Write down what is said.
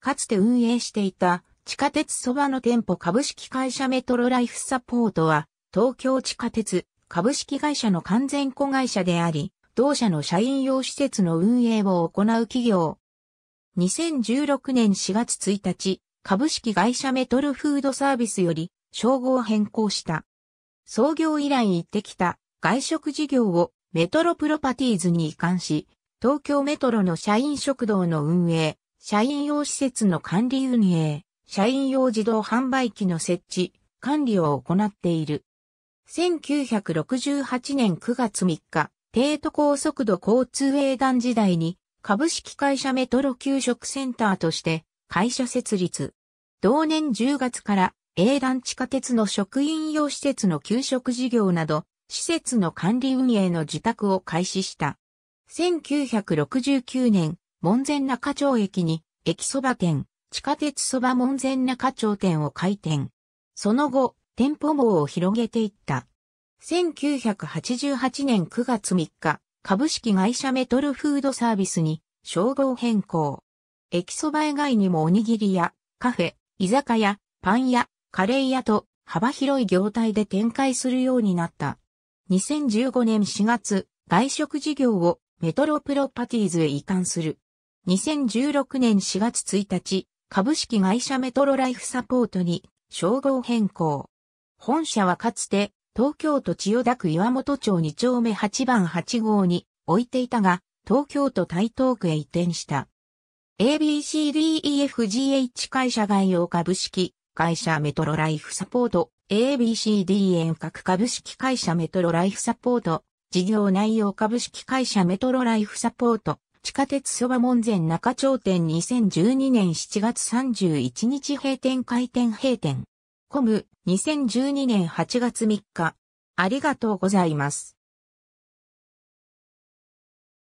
かつて運営していた地下鉄そばの店舗株式会社メトロライフサポートは東京地下鉄株式会社の完全子会社であり、同社の社員用施設の運営を行う企業。2016年4月1日、株式会社メトロフードサービスより称号を変更した。創業以来行ってきた外食事業をメトロプロパティーズに移管し、東京メトロの社員食堂の運営、社員用施設の管理運営、社員用自動販売機の設置、管理を行っている。1968年9月3日、帝都高速度交通営団時代に株式会社メトロ給食センターとして会社設立。同年10月から営団地下鉄の職員用施設の給食事業など、施設の管理運営の自宅を開始した。1969年、門前仲町駅に、駅そば店、地下鉄そば門前仲町店を開店。その後、店舗網を広げていった。1988年9月3日、株式会社メトルフードサービスに、称号変更。駅そば以外にもおにぎりや、カフェ、居酒屋、パン屋、カレー屋と、幅広い業態で展開するようになった。2015年4月、外食事業をメトロプロパティーズへ移管する。2016年4月1日、株式会社メトロライフサポートに称号変更。本社はかつて東京都千代田区岩本町2丁目8番8号に置いていたが、東京都台東区へ移転した。ABCDEFGH 会社概要株式会社メトロライフサポート ABCD 遠隔株式会社メトロライフサポート事業内容株式会社メトロライフサポート地下鉄そば門前中町店2012年7月31日閉店開店閉店。コム2012年8月3日。ありがとうございます。